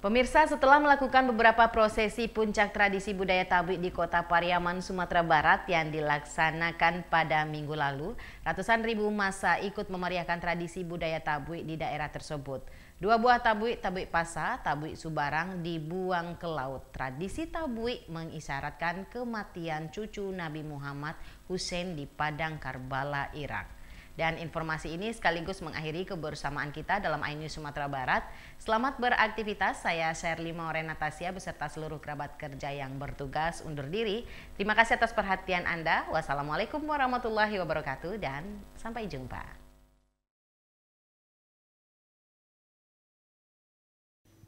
Pemirsa, setelah melakukan beberapa prosesi puncak tradisi budaya tabik di kota Pariaman, Sumatera Barat yang dilaksanakan pada minggu lalu, ratusan ribu masa ikut memeriahkan tradisi budaya tabik di daerah tersebut. Dua buah tabuik, tabuik pasa, tabuik subarang dibuang ke laut. Tradisi tabuik mengisyaratkan kematian cucu Nabi Muhammad Hussein di Padang Karbala, Irak. Dan informasi ini sekaligus mengakhiri kebersamaan kita dalam iNews Sumatera Barat. Selamat beraktivitas, saya Sherly Maureen Natasya beserta seluruh kerabat kerja yang bertugas undur diri. Terima kasih atas perhatian Anda. Wassalamualaikum warahmatullahi wabarakatuh dan sampai jumpa.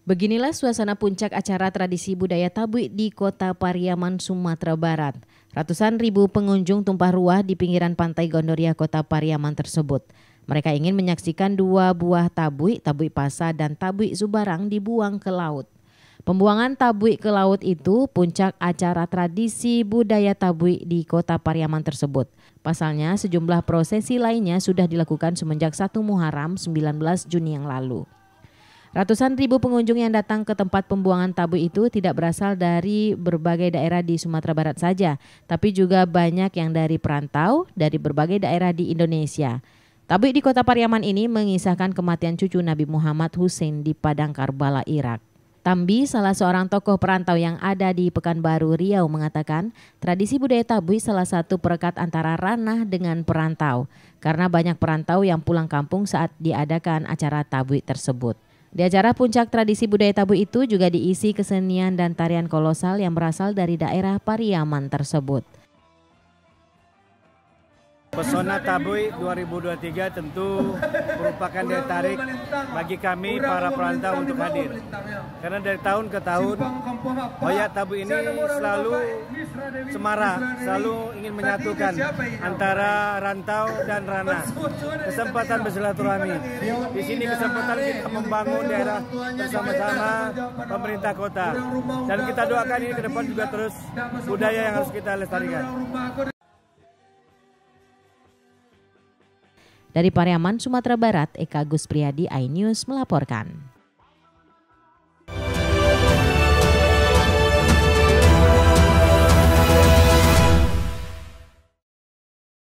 Beginilah suasana puncak acara tradisi budaya Tabui di kota Pariaman, Sumatera Barat. Ratusan ribu pengunjung tumpah ruah di pinggiran pantai Gondoria kota Pariaman tersebut. Mereka ingin menyaksikan dua buah tabui, tabui pasa dan tabui subarang dibuang ke laut. Pembuangan tabui ke laut itu puncak acara tradisi budaya tabui di kota Pariaman tersebut. Pasalnya sejumlah prosesi lainnya sudah dilakukan semenjak 1 Muharram 19 Juni yang lalu. Ratusan ribu pengunjung yang datang ke tempat pembuangan tabu itu tidak berasal dari berbagai daerah di Sumatera Barat saja, tapi juga banyak yang dari perantau dari berbagai daerah di Indonesia. Tabu di kota Pariaman ini mengisahkan kematian cucu Nabi Muhammad Hussein di Padang Karbala, Irak. Tambi, salah seorang tokoh perantau yang ada di Pekanbaru, Riau mengatakan, tradisi budaya tabui salah satu perekat antara ranah dengan perantau, karena banyak perantau yang pulang kampung saat diadakan acara tabui tersebut. Di acara puncak tradisi budaya tabu itu juga diisi kesenian dan tarian kolosal yang berasal dari daerah Pariaman tersebut. Pesona Tabui 2023 tentu merupakan daya tarik bagi kami para perantau untuk hadir. Karena dari tahun ke tahun, Hoya Tabui ini selalu semara, selalu ingin menyatukan antara rantau dan ranah. Kesempatan bersilaturahmi. Di sini kesempatan kita membangun daerah bersama-sama pemerintah kota. Dan kita doakan ini ke depan juga terus budaya yang harus kita lestarikan. Dari Pariaman, Sumatera Barat, Eka Gus Priyadi, iNews melaporkan.